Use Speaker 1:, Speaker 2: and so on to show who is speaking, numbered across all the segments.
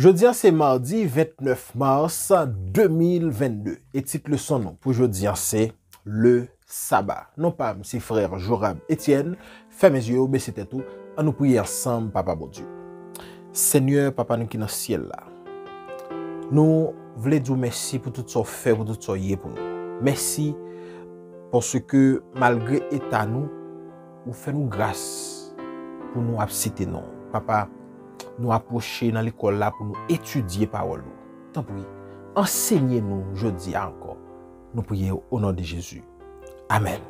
Speaker 1: Je diyan se mardi 29 mars 2022. Etit le son nou pou je diyan se le sabat. Non pa msi frèr Joram Etienne. Fèmè ziyou, bè si tètou. An nou pou yè rsanm, papa mou bon diyo. Senyèr, papa nou ki nan siyèlla. Nou vle diyo mèsi pou tout so fè, pou tout so yè pou nou. Mèsi pou se ke malgré etan nou, ou fè nou gras pou nou ap sitè nou. Papa. Nou aposhe nan likol la pou nou etudye pa wolou. Tanpouye, ensegnye nou jodi ankon. Nou pouye ou onan de Jezu. Amen.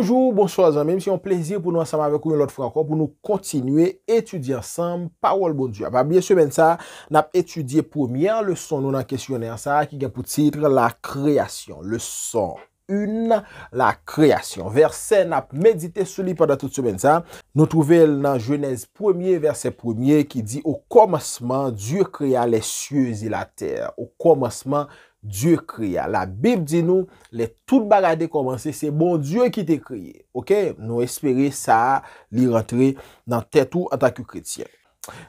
Speaker 1: Toujou, bonsoazan, mèm si yon plezir pou nou asama avek ou yon lot fwa akon pou nou kontinue etudye ansam, pawol bon diyo. A pa blye soubènsa, nap etudye poumyan le son nou nan kesyonè ansa ki gen pou titre la kreasyon. Le son, yon nan la kreasyon. Versè nap medite souli padatout soubènsa, nou touvel nan jenèz poumyen versè poumyen ki di Ou komasman, Diyo kreya lesyeuzi la tèr. Ou komasman, Diyo kreya lesyeuzi la tèr. Diyo kriya. La bib di nou, le tout bagade komanse, se bon Diyo ki te kriye. Ok? Nou espere sa li rentre nan tetou an taku kritiyen.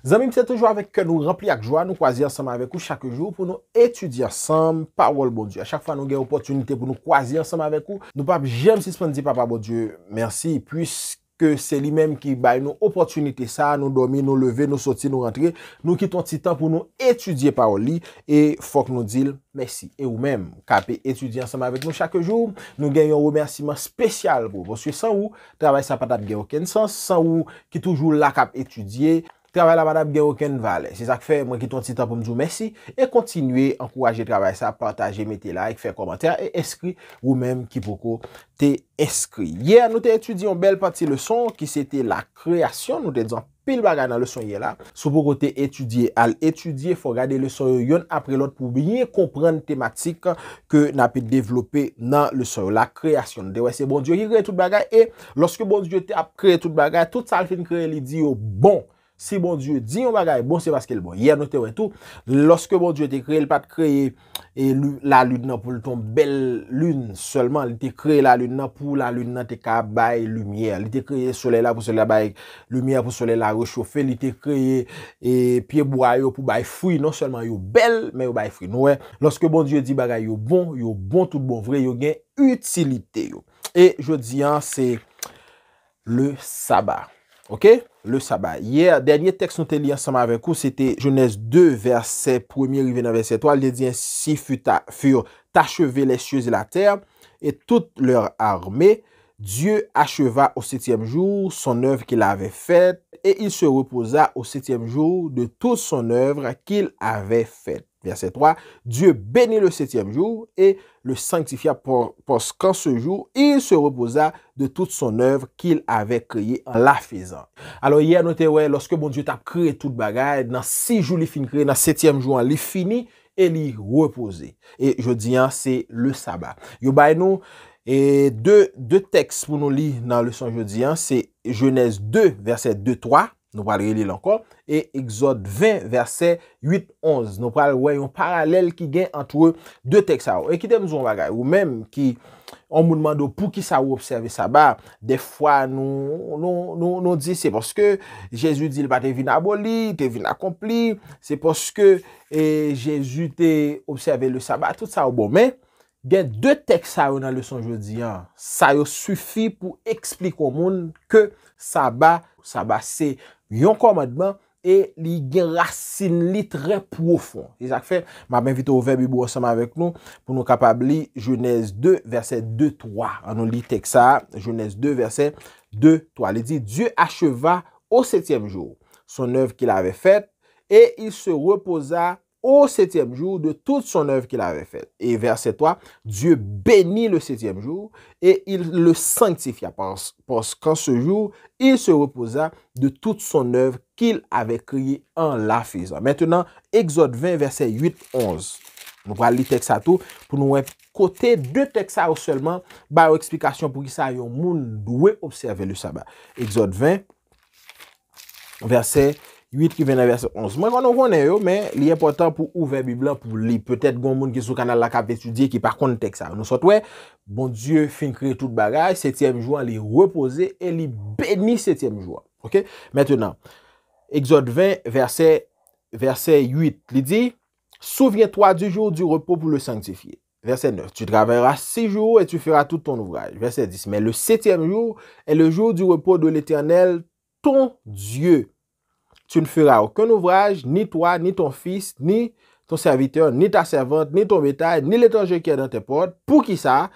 Speaker 1: Zanmim, se te jwa vek ke nou, rempli ak jwa, nou kwa zi anseman vek ou chak jou, pou nou etudye anseman, pa wol bon Diyo. A chak fwa nou gen opotyonite pou nou kwa zi anseman vek ou, nou pap jen si spendi papa bon Diyo. Merci, pwis... ke se li menm ki bay nou opotunite sa, nou domi, nou leve, nou soti, nou rentre, nou kiton ti tan pou nou etudye pa ou li, e fok nou dil, mersi. E ou menm, kap etudye ansama vek nou chake joun, nou gen yon remersiman spesyal, bro. Boswe san ou, trabay sa patat gen oken sans, san ou ki toujou la kap etudye. Travay la madame Gero Kenval. Se sak fe, mwen ki ton titan pou mdou. Mersi. E kontinuye, ankouraje, travay sa, pataje, mette like, fe komantare, e eskri. Ou menm ki poko te eskri. Ye, nou te etudyon bel pati le son ki sete la kreasyon. Nou te dzan pil bagay nan le son ye la. Sou pou kote etudye, al etudye, fwo gade le son yo yon apre lot pou oh, binye komprende tematik ke nan api de devlope nan le son yo la kreasyon. Dewe se bon diyo ki kreye tout bagay. E, loske bon diyo te ap kreye tout bagay, tout sa al fin kreye li diyo bon. Si bon Diyo di yon bagay, bon se baske l bon. Ya note wè tou, loske bon Diyo te kreye, l pat kreye la lune nan pou l ton bel lune. Solman, li te kreye la lune nan pou la lune nan te ka baye lumiè. Li te kreye solela pou solela baye lumiè, pou solela rechofè. Li te kreye piye bwa yo pou baye fwi. Non solman yo bel, men yo baye fwi. Nou wè, loske bon Diyo di bagay yo bon, yo bon tout bon vre, yo gen utilite yo. E, yo diyan, se le sabar. Ok? Le sabay. Yer, denye tekst nou te li ansama aven kou, se te jounes 2 verset, 1er vina verset. To al de diens si fuyo tacheve lesye ze la terb, e tout lor armey, Dieu acheva au septième jour son œuvre qu'il avait faite et il se reposa au septième jour de toute son œuvre qu'il avait faite. Verset 3, Dieu bénit le septième jour et le sanctifia parce qu'en ce jour, il se reposa de toute son œuvre qu'il avait créée en la faisant. Alors hier, noté, ouais, lorsque mon Dieu t'a créé toute bagaille, dans six jours, il finit dans septième jour, il finit et il reposé. Et je dis, hein, c'est le sabbat. Bah, nous, Et deux textes pou nou li nan leçon jeudi, c'est Genèse 2, verset 2-3, nou pral gèlil ankon, et Exode 20, verset 8-11. Nou pral wè yon paralèl ki gen antre ou, deux textes a ou. Ekite mzoun bagay, ou mèm ki, an moun mandou pou ki sa ou observe saba, de fwa nou di, se poske, jèzu di l pa te vin aboli, te vin akompli, se poske eh, jèzu te observe le saba, tout sa ou bon mèm. Gen de tek sa yo nan le son jodi an, sa yo sufi pou eksplik woun moun ke sa ba, sa ba se yon komadman e li gen rasin li tre pou ou fon. E zak fe, ma benvite ou vebi bou osama avek nou pou nou kapab li junez 2 verset 2-3. An nou li tek sa, junez 2 verset 2-3. Le di, diye acheva ou setyem jou, son ev ki la ave fet, e il se reposa ou. ou setyem jou de tout son ev ki la ve fet. E versetwa, Diyo beni le setyem jou, e il le sanctifia, posk an se jou, il se repouza de tout son ev ki la ve kriye an la fizan. Mètènan, Eksot 20, verset 8, 11. Nou vwa li teksa tou, pou nou wè kote de teksa ou selman, ba ou eksplikasyon pou ki sa yon moun dwe observe le sabat. Eksot 20, verset 8, 8 ki vè nan verse 11. Mwen konon konen yo, men li important pou ouvè biblan, pou li pètèt goun moun ki sou kanal la kap etudye, ki par konten tek sa. Nou sot wè, bon Diyo fin kri tout bagaj, 7e jouan li repose, e li beni 7e jouan. Ok? Mètènan, Exode 20, verse 8, li di, souvye toa di jou du repo pou le sanktifiye. Verse 9, tu dravera 6 jou, e tu fèra tout ton ouvraj. Verse 10, men le 7e jou, e le jou du repo de l'Eternel, ton Diyo, tu nou fira akoun ouvraj, ni toi, ni ton fils, ni ton serviteur, ni ta servante, ni ton bétal, ni letanje ki a dan te pot, pou ki sa,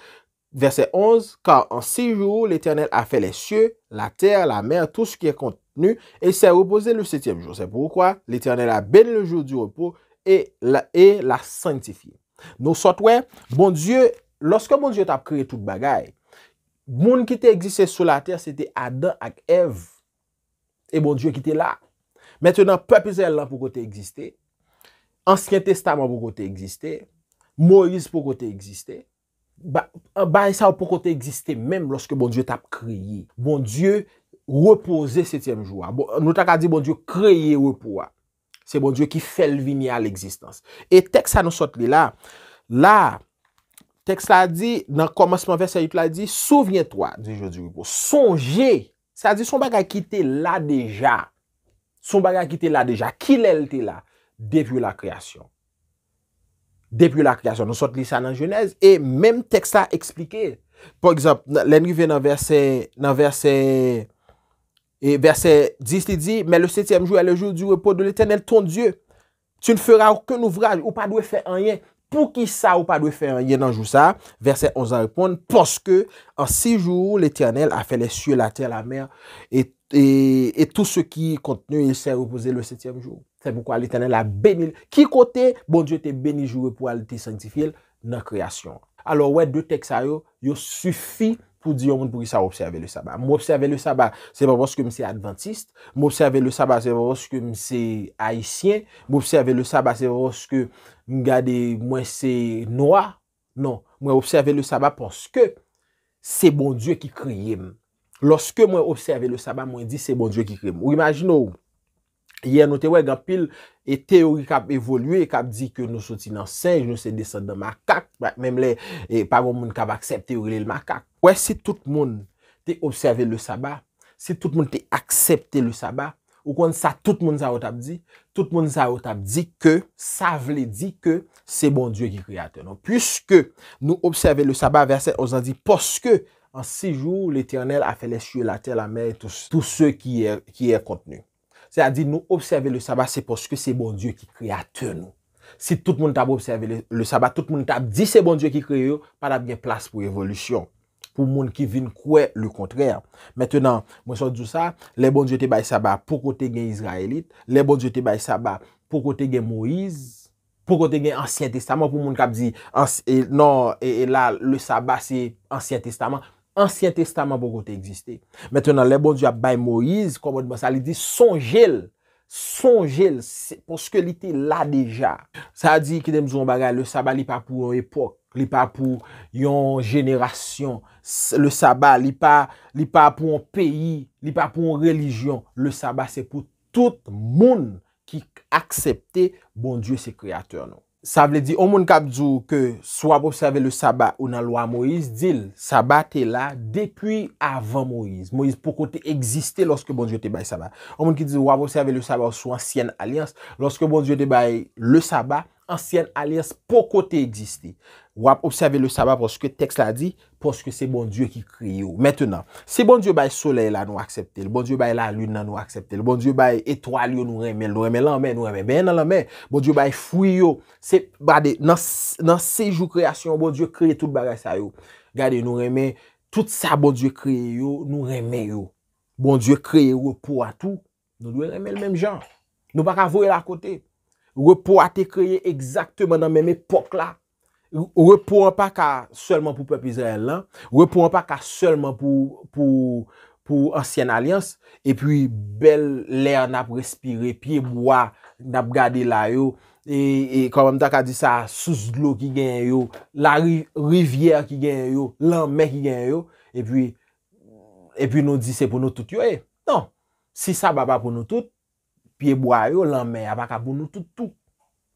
Speaker 1: verse 11, kar an 6 jou, l'Eternel a fe lesyeu, la terre, la mer, tout sou ki a contenu, e se repose le 7e jou, se pou wakwa, l'Eternel a bene le jou di repou, e la sanctifiye. Nou sot wè, bon Diyo, loske bon Diyo tap kre tout bagay, moun ki te egzise sou la terre, se te Adam ak Ev, e bon Diyo ki te la, Mètenan, Pepe Zeylan pou kote egzistè, Ansyen Testaman pou kote egzistè, Moïse pou kote egzistè, Baïsa ou pou kote egzistè, mèm lòske bon Diyo tap kriye, bon Diyo repose setyem joua. Nou tak a di, bon Diyo kriye repowa. Se bon Diyo ki bon felvini a l'egzistans. E tek sa nou sot li la, la, tek sa a di, nan komasman versayout la a di, souvien to, di je di repowa, sonje, sa a di, son bag a kite la deja, Son baga ki te la deja. Ki lel te la? Depi ou la kreasyon. Depi ou la kreasyon. Nou sot lisa nan jenez. E menm teksta eksplike. Po ekzamp, len gri ven nan verse 10 e li di. Men le setyem jou, e le jou di ou epo de l'Eternel ton dieu. Tu n'fera ou ken ouvraj ou pa dwe fe anyen. Po ki sa ou pa dwe fe anyen nan jou sa. Verse 11 an repon. Poske an si jou l'Eternel a fe le sye la te la mer. E tou... E tout se ki kontenu yon se repose le 7e joun. Se pou kwa li tanen la benil. Ki kote bon diyo te benil jouwe pou al te sanctifil nan kreasyon. Alo wè, de tek sa yo, yo sufi pou diyon moun pou yon sa observe le saba. Mou observe le saba, se vavos ke mse adventiste. Mou observe le saba, se vavos ke mse haisyen. Mou observe le saba, se vavos ke mga de mwen se noa. Non, mou observe le saba ponske se bon diyo ki kriye mwen. Lorske mwen observe le Saba, mwen di se bon Diyo ki kreman. Ou imajinou, ye nou te wè gampil, e teori kap evoluye, kap di ke nou soti nan sej, nou se desan nan makak, mwen mwen kab aksepte ou le l makak. Ouè si tout moun te observe le Saba, si tout moun te aksepte le Saba, ou kon sa tout moun zahot ap di, tout moun zahot ap di ke, sa vle di ke se bon Diyo ki kreaten. Ou pwiske nou observe le Saba verset, ou zan di poske, An sijou, l'Eternel a fele suye la tel a mey tou se ki e kontenu. Se a di nou observe le sabat, se poske se bon Diyo ki kre ate nou. Si tout moun tab observe le sabat, tout moun tab di se bon Diyo ki kre yo, pad ap gen plas pou evolusyon. Pou moun ki vin kwe, le kontrèr. Mètenan, mwen son djou sa, le bon Diyo te bay sabat pou kote gen Yisraelit, le bon Diyo te bay sabat pou kote gen Moiz, pou kote gen Ansyen Testamant. Pou moun kab di, non, le sabat se Ansyen Testamant, Ansyen testaman bon kote egziste. Mètè nan lè bon diwa bay Moïse, kon bon diwa sa li di son jel, son jel, pou skè li te la deja. Sa di ki dem zon bagay, le sabat li pa pou epok, li pa pou yon jenerasyon, le sabat li pa pou yon peyi, li pa pou yon relijyon, le sabat se pou tout moun ki aksepte bon diwe se kreator nou. Sa vle di, o moun kap djou ke swa pou serve le sabat ou nan lwa Moïse, dil, sabat te la depi avan Moïse. Moïse pou kote egziste loske bon diyo te bay sabat. O moun ki di, swa pou serve le sabat ou sou ansyen alians, loske bon diyo te bay le sabat, ansyen alers pou kote egziste. Wap, observe le saba pwoske teks la di, pwoske se bon Diyo ki kri yo. Metenan, se non, non, bon Diyo bay soley la nou aksepte, bon Diyo bay la lun nan nou aksepte, bon Diyo bay etwal yo nou reme, nou reme lanmen, nou reme men nan lanmen, bon Diyo bay fwi yo, nan sejou kreasyon, bon Diyo kreye tout bagay sa yo. Gade, nou reme, tout sa bon Diyo kreye yo, nou reme yo. Bon Diyo kreye yo pou atou, nou dwe reme l'mem jan. Nou baka vwe la kote. repor a te kreye ekzakteman nan menm epok la, repor an pa ka selman pou pep Israel lan, repor an pa ka selman pou Ansyen Alyans, epi bel lè an ap respire, pi mwa an ap gade la yo, e kon an tak a di sa, sous lò ki gen yo, la rivyè ki gen yo, lan men ki gen yo, epi nou di se pou nou tout yo e, eh. nan, si sa ba pa pou nou tout, Yebwayo lanme, abakabounou toutou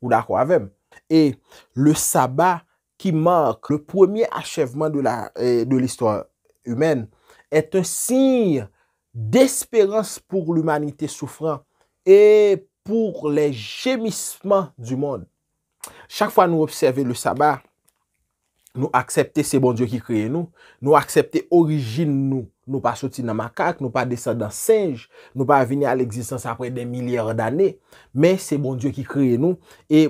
Speaker 1: ou da kwa avem. Et le sabat ki mank, le premier achevman e, de l'histoire humaine, et un signe d'espérance pour l'humanité souffrant et pour les gémissements du monde. Chaque fois nous observer le sabat, nous accepter ces bons dieux qui créent nous, nous accepter origine nous. Nou pa soti nan makak, nou pa desan dan sej, nou pa avini al egzistans apre den milyar d'ane. Men, se bon Diyo ki kreye nou.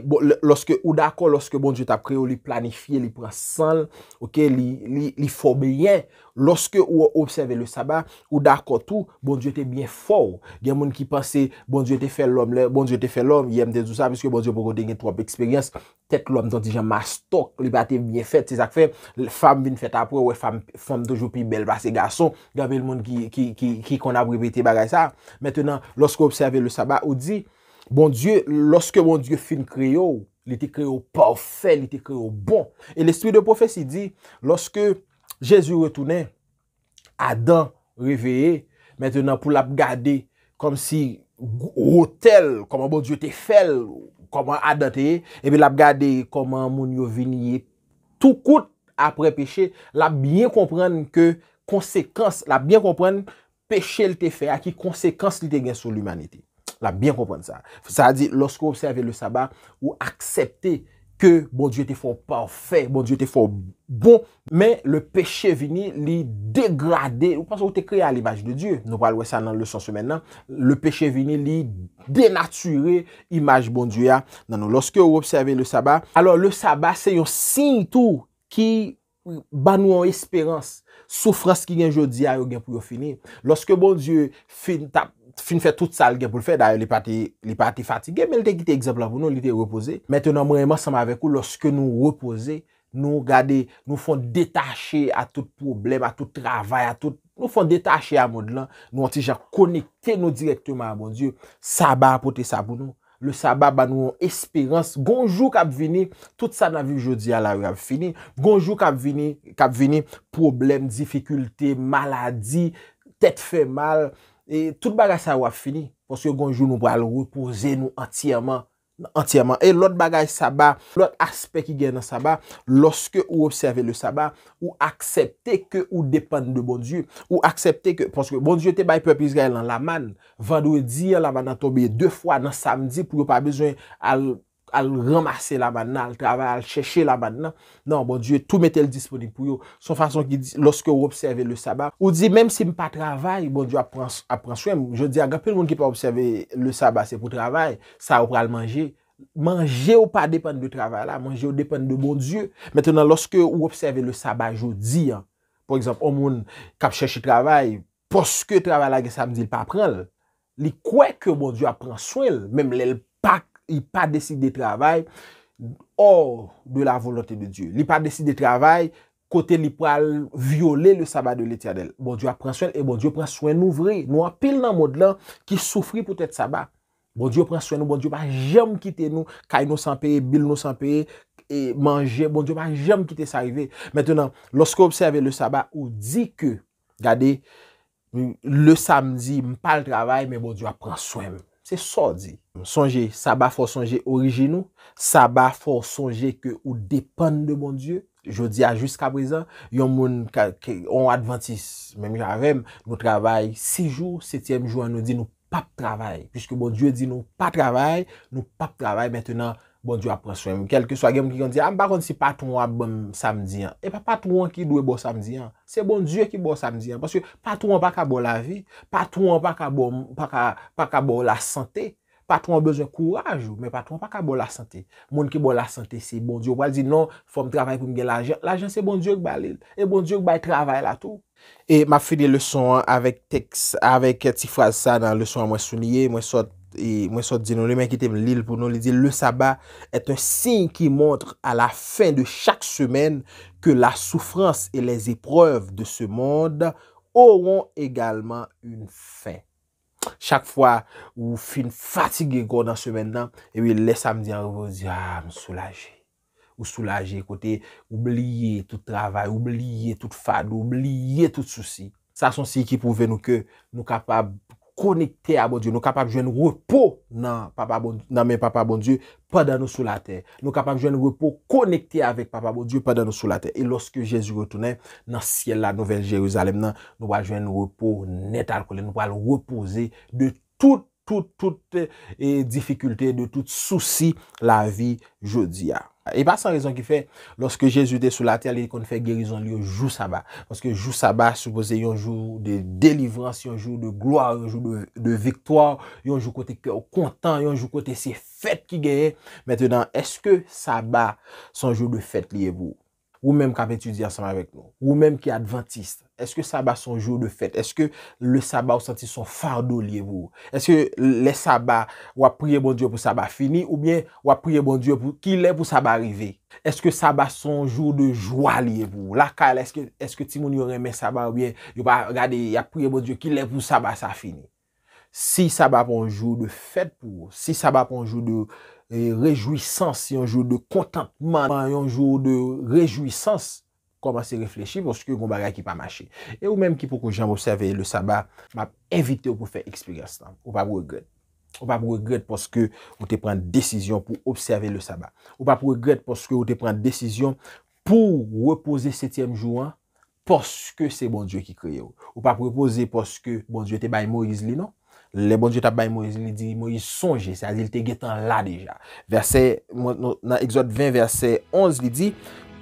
Speaker 1: Bon, e, loske ou d'akon, loske bon Diyo tap kreye, ou li planifiye, li pran san, ok, li forbe yen. Loske ou obseve le sabar, ou d'akon tou, bon Diyo te bien for. Gen moun ki panse, bon Diyo te fe l'om, bon Diyo te fe l'om, yem te sou sa, viske bon Diyo pou kote gen trop eksperyans, tet l'om ton dijen mastok, li pa te bien fet, se sak fe, fam vin fet apre, ou e fam tojou pi bel bas se gason, Gave l moun ki kon ap revete bagay sa. Mètènan, loske obseve le sabat ou di, bon Diyo, loske bon Diyo fin kriyo, li te kriyo pafè, li te kriyo bon. E l espri de pofè si di, loske Jezou retounè, Adam revèye, mètènan pou lap gade, kom si rotèl, koman bon Diyo te fèl, koman Adam teye, e bi lap gade, koman moun yo vinye, tou kout apre peche, lap bien komprenn ke, konsekans, la bien kompren, peche l te fe, a ki konsekans li te gen sou l'humanite. La bien kompren sa. Sa a di, loske ou observe le sabat, ou aksepte ke bon diyo te fon parfe, bon diyo te fon bon, men le peche vini li degradé, ou panso ou te kreye al imaj de Diyo, nou pal wè sa nan le son semen nan, le peche vini li denature imaj bon Diyo ya. Nan nou, loske ou observe le sabat, alor le sabat se yon sin tou ki... Ba nou an espérans, soufrans ki gen jodi a yo gen pou yo fini. Lorske bon diyo fin fè tout sal gen pou l'fè, da yo li pati fati. Gen men lite gite egzab la pou nou, lite repose. Mètenan mwèman sam avek ou, lorske nou repose, nou gade, nou fon detache a tout problem, a tout travay, a tout... Nou fon detache a moun lan, nou an ti jan konekte nou direktouman a bon diyo, sa ba apote sa pou nou. Le sabat ba nou espirans. Gonjou kap vini, tout sa navi jodi ala wap fini. Gonjou kap vini, problem, dificulte, maladi, tet fe mal. Et tout bagas al wap fini. Pon se gonjou nou ba al repouze nou antiyaman. entièrement. Et l'autre bagage sabat, l'autre aspect qui gagne dans sabat, lorsque ou observez le sabat, ou acceptez que ou dépendent de bon Dieu, ou acceptez que, parce que bon Dieu te baie peu à prise gagne dans la manne, vendredi, la manne a tombé deux fois, dans samedi, pou que pas besoin à l' al ramase la man nan, al travay, al chèche la man nan. Nan, bon Diyo, tout mette l dispo di pou yo. Son fason ki, loske ou bon observe le sabay, ou di, mèm si m pa travay, bon Diyo, ap pranswèm. Je di, agapèl moun ki pa observe le sabay, se pou travay, sa ou pral manje. Mange ou pa depen de travay la, manje ou depen de bon Diyo. Mètè nan, loske ou observe le sabay, jou di, an, pou eksemp, o moun kap chèche travay, poske travay la ge samdi l pa pral, li kwe ke bon Diyo ap pranswèm, mèm lè l pak, I pa desi de travay or de la volote de Diyo. Li pa desi de travay, kote li pa viole le sabat de l'Etyadel. Bon Diyo apren swen, e bon Diyo pren swen nou vre. Nou apil nan mod lan ki soufri pou tete sabat. Bon Diyo pren swen nou, bon Diyo pa jem kite nou. Kay nou sanpe, bil nou sanpe, manje. Bon Diyo pa jem kite sa rive. Metenan, loske obseve le sabat, ou di ke, gade, le samdi, mpa l travay, men bon Diyo apren swen. Se so di. Sonje, sa ba for sonje orijinou, sa ba for sonje ke ou depan de bon Diyo. Je di a jusqu'a prezant, yon moun ke on adventis, mèm jarem, nou travay, 6 jou, 7 joun nou di nou pap travay. Piske bon Diyo di nou pa travay, nou pap travay, mètenan, bon Diyo apreswem. Kelke swa gen moun ki yon di, am ah, pa kon si patrouan bon samdian. E eh pa patrouan ki dwe bon samdian, se bon Diyo ki bon samdian. Paske patrouan pa ka bo la vi, patrouan pa ka bo la sante, Patron bezon kouraj bon ou, men patron pa ka bol la sante. Moun ki bol la sante se bon diyo. Wale di non, fòm travay pou mge la jen. La jen se bon diyo k ba lil. E bon diyo k bay travay la tou. E ma fè di le son avèk teks, avèk euh, ti fraz sa nan le son an mwen sou liye. Mwen sot di nou li men ki tem lil pou nou li di. Le sabat et un sin ki montre a la fin de chak semen ke la soufrans e les eprev de se mond oron egalman un fin. chak fwa ou fin fatige gwa dan semen dan, ewi lè samdi an, ou soulaje. Ou soulaje, kote oubliye tout travay, oubliye tout fad, oubliye tout souci. Sa son si ki pouve nou ke nou kapab pou konekte a bon Diyo. Nou kapap jwen repou nan men papa bon Diyo pa dan nou sou la te. Nou kapap jwen repou konekte avek papa bon Diyo pa dan nou sou la te. E loske Jezu retounen nan siel la nouvel Jeruzalem nan nou wal jwen repou net al kole. Nou wal repouze de tout tout tout euh, difficulte, de tout souci la vi jodi ya. E pa san rezon ki fe, loske Jezu te sou la te, ale kon te fe gerizon li yo jou saba. Lorske jou saba, sou pose yon jou de delivrans, yon jou de gloa, yon jou de vektwa, yon jou kote kyo kontan, yon jou kote se fet ki geye. Mettenan, eske saba san jou de fet liye bou? Ou menm kape tu di asan avek pou? Ou menm ki adventiste? Eske saba son jou de fèt? Eske le saba ou santi son fardo liye pou? Eske le saba ou apriye bon diyo pou saba fini? Ou bien, ou apriye bon diyo pou ki le pou saba rive? Eske saba son jou de jwa liye pou? La kal, eske timoun yon reme saba ou bien, yo pa gade, ya apriye bon diyo ki le pou saba sa fini? Si saba pou anjou de fèt pou, si saba pou anjou de eh, rejouissance, si anjou de kontantman, si anjou de rejouissance, Komanse reflechi pwoske yon bagay ki pa machi. E ou menm ki pou kon jan m'observe le sabat, m'ap evite ou pou fe eksperyans lan. Ou pa pwe gred. Ou pa pwe gred pwoske ou te pren de desisyon pou observe le sabat. Ou pa pwe gred pwoske ou te pren de desisyon pou repose setyem jouan pwoske se bon Diyo ki kreye ou. Ou pa pwe repose pwoske bon Diyo te baye mou izli non. Le bon Diyo te baye mou izli, li di mou iz sonje. Se alil te getan la deja. Verset, nan exot 20 verset 11, li di...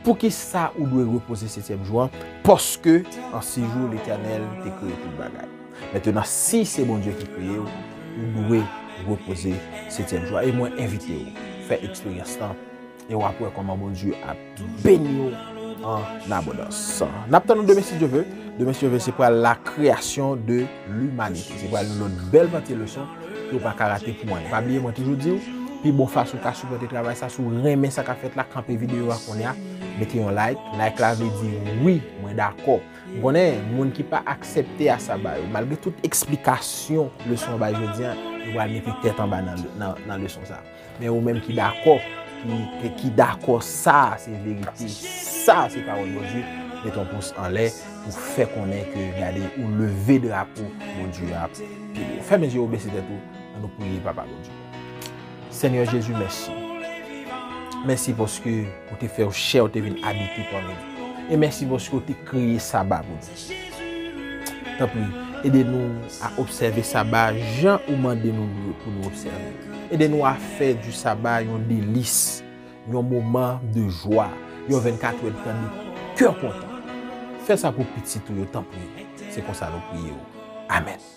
Speaker 1: pou ki sa ou dwe repose 7e Jwa poske an si joun l'Eternel te kreye tout bagay. Metenan si se moun Dje ki kreye ou ou dwe repose 7e Jwa. E mwen evite ou, fè eksperyans tan e wapwe konman moun Dje ap bènyo an abonans. Nap tan nou demè si Dje vè? Demè si Dje vè se pwa la kreasyon de l'humanite. Se pwa nou nou nou bel vante le son pou wap akarate pou mwen. Fablie mwen toujou di ou pi bon fwa sou ka sou pote travay sa sou remè sa ka fèt la kampe videyo wak mwen a Meti yon like, like la ve di, oui, mwen d'akop. Gwone, mwen ki pa aksepte a sa baye, malge tout eksplikasyon le son ba jodian, yon wale meti tetan ba nan le son sa. Men ou men ki d'akop, ki d'akop sa, se vegi ti, sa se paron dojou, meton pou se anle, pou fe konen ke gale ou leve de la pou, dojou ap. Fè mwen di obesite tou, an nou pou li papa dojou. Senyor Jejou, mwen shi. Mèsi pòske ou te fè ou chè ou te vin abiti pò mèdou. E mèsi pòske ou te kriye sabat mèdou. Tampou yon. Ede nou a observe sabat. Jean ouman de nou pou nou observe. Ede nou a fè du sabat yon delis. Yon mouman de jwa. Yon ven katou el fèm di. Kèr kontan. Fè sa pou piti tou yon tampou yon. Se kon sa lopou yon. Amen.